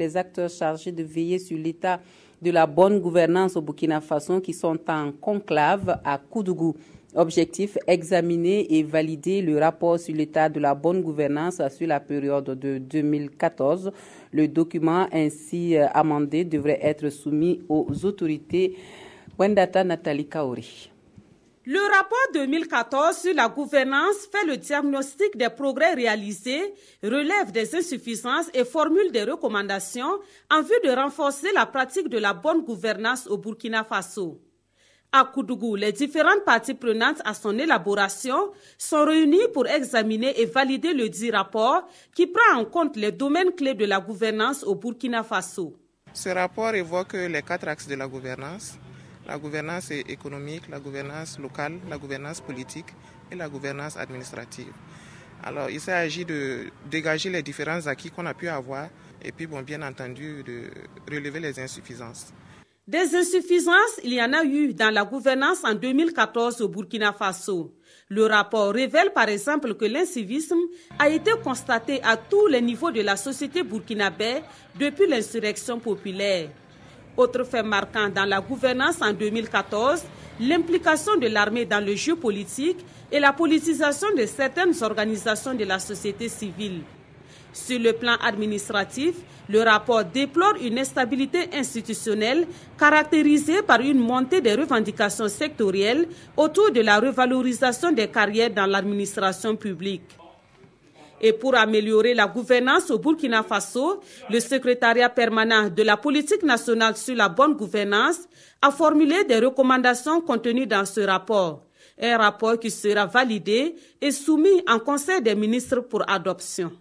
les acteurs chargés de veiller sur l'état de la bonne gouvernance au Burkina Faso qui sont en conclave à Koudougou. Objectif, examiner et valider le rapport sur l'état de la bonne gouvernance sur la période de 2014. Le document ainsi euh, amendé devrait être soumis aux autorités. Wendata Nathalie Kaori. Le rapport 2014 sur la gouvernance fait le diagnostic des progrès réalisés, relève des insuffisances et formule des recommandations en vue de renforcer la pratique de la bonne gouvernance au Burkina Faso. À Koudougou, les différentes parties prenantes à son élaboration sont réunies pour examiner et valider le dit rapport qui prend en compte les domaines clés de la gouvernance au Burkina Faso. Ce rapport évoque les quatre axes de la gouvernance la gouvernance économique, la gouvernance locale, la gouvernance politique et la gouvernance administrative. Alors, il s'agit de dégager les différents acquis qu'on a pu avoir et puis, bon, bien entendu, de relever les insuffisances. Des insuffisances, il y en a eu dans la gouvernance en 2014 au Burkina Faso. Le rapport révèle par exemple que l'incivisme a été constaté à tous les niveaux de la société burkinabé depuis l'insurrection populaire. Autre fait marquant dans la gouvernance en 2014, l'implication de l'armée dans le jeu politique et la politisation de certaines organisations de la société civile. Sur le plan administratif, le rapport déplore une instabilité institutionnelle caractérisée par une montée des revendications sectorielles autour de la revalorisation des carrières dans l'administration publique. Et pour améliorer la gouvernance au Burkina Faso, le secrétariat permanent de la politique nationale sur la bonne gouvernance a formulé des recommandations contenues dans ce rapport. Un rapport qui sera validé et soumis en Conseil des ministres pour adoption.